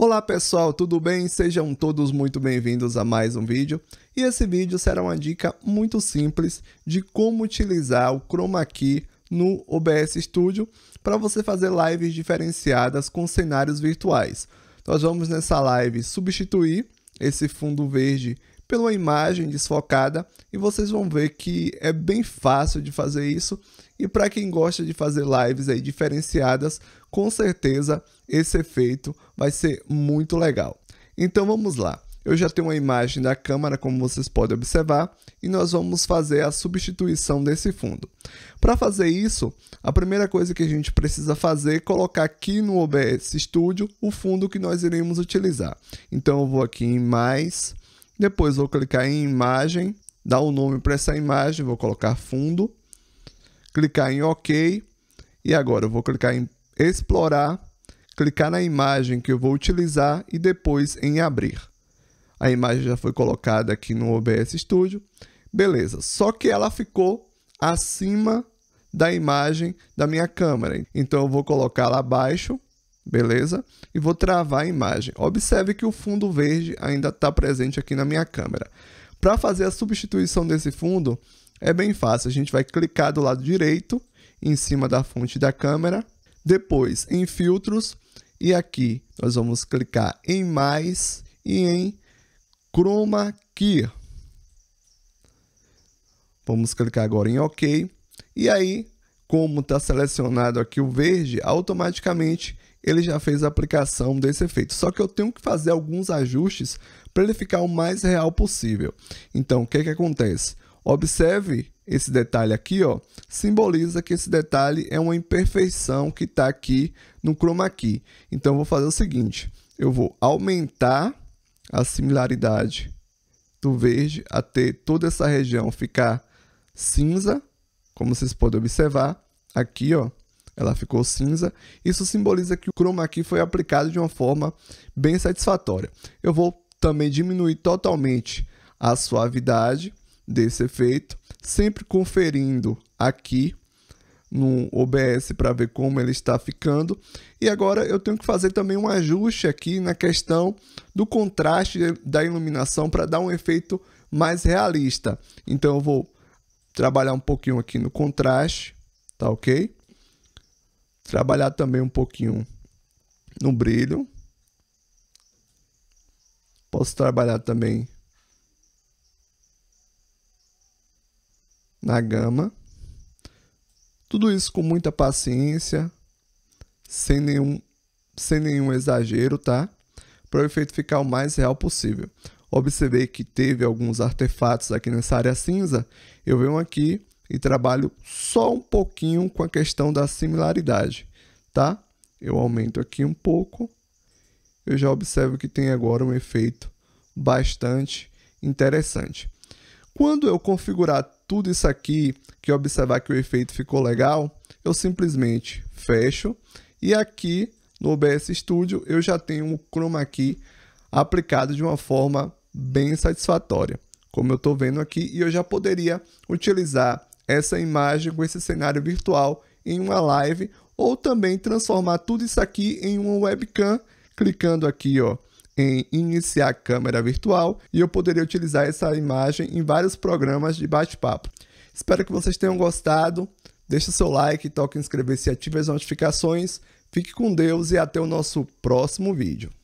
Olá pessoal, tudo bem? Sejam todos muito bem-vindos a mais um vídeo. E esse vídeo será uma dica muito simples de como utilizar o Chroma Key no OBS Studio para você fazer lives diferenciadas com cenários virtuais. Nós vamos nessa live substituir esse fundo verde pela imagem desfocada e vocês vão ver que é bem fácil de fazer isso e para quem gosta de fazer lives aí diferenciadas, com certeza esse efeito vai ser muito legal. Então vamos lá. Eu já tenho uma imagem da câmera, como vocês podem observar, e nós vamos fazer a substituição desse fundo. Para fazer isso, a primeira coisa que a gente precisa fazer é colocar aqui no OBS Studio o fundo que nós iremos utilizar. Então eu vou aqui em mais, depois vou clicar em imagem, dar o um nome para essa imagem, vou colocar fundo, clicar em OK e agora eu vou clicar em explorar, clicar na imagem que eu vou utilizar e depois em abrir. A imagem já foi colocada aqui no OBS Studio. Beleza, só que ela ficou acima da imagem da minha câmera. Então eu vou colocar la abaixo beleza? E vou travar a imagem. Observe que o fundo verde ainda está presente aqui na minha câmera. Para fazer a substituição desse fundo, é bem fácil. A gente vai clicar do lado direito, em cima da fonte da câmera. Depois, em filtros. E aqui, nós vamos clicar em mais e em chroma key. Vamos clicar agora em OK. E aí, como está selecionado aqui o verde, automaticamente ele já fez a aplicação desse efeito. Só que eu tenho que fazer alguns ajustes para ele ficar o mais real possível. Então, o que, que acontece? Observe esse detalhe aqui, ó, simboliza que esse detalhe é uma imperfeição que está aqui no chroma key. Então, eu vou fazer o seguinte, eu vou aumentar a similaridade do verde até toda essa região ficar cinza, como vocês podem observar, aqui ó, ela ficou cinza. Isso simboliza que o chroma aqui foi aplicado de uma forma bem satisfatória. Eu vou também diminuir totalmente a suavidade desse efeito, sempre conferindo aqui no OBS para ver como ele está ficando. E agora eu tenho que fazer também um ajuste aqui na questão do contraste da iluminação para dar um efeito mais realista. Então eu vou trabalhar um pouquinho aqui no contraste, tá ok? Trabalhar também um pouquinho no brilho. Posso trabalhar também na gama. Tudo isso com muita paciência, sem nenhum, sem nenhum exagero, tá? Para o efeito ficar o mais real possível observei que teve alguns artefatos aqui nessa área cinza, eu venho aqui e trabalho só um pouquinho com a questão da similaridade, tá? Eu aumento aqui um pouco, eu já observo que tem agora um efeito bastante interessante. Quando eu configurar tudo isso aqui, que observar que o efeito ficou legal, eu simplesmente fecho e aqui no OBS Studio eu já tenho o chroma key aplicado de uma forma bem satisfatória, como eu estou vendo aqui, e eu já poderia utilizar essa imagem com esse cenário virtual em uma live ou também transformar tudo isso aqui em uma webcam, clicando aqui ó, em iniciar câmera virtual e eu poderia utilizar essa imagem em vários programas de bate-papo. Espero que vocês tenham gostado. Deixe seu like, toque em inscrever-se e ative as notificações. Fique com Deus e até o nosso próximo vídeo.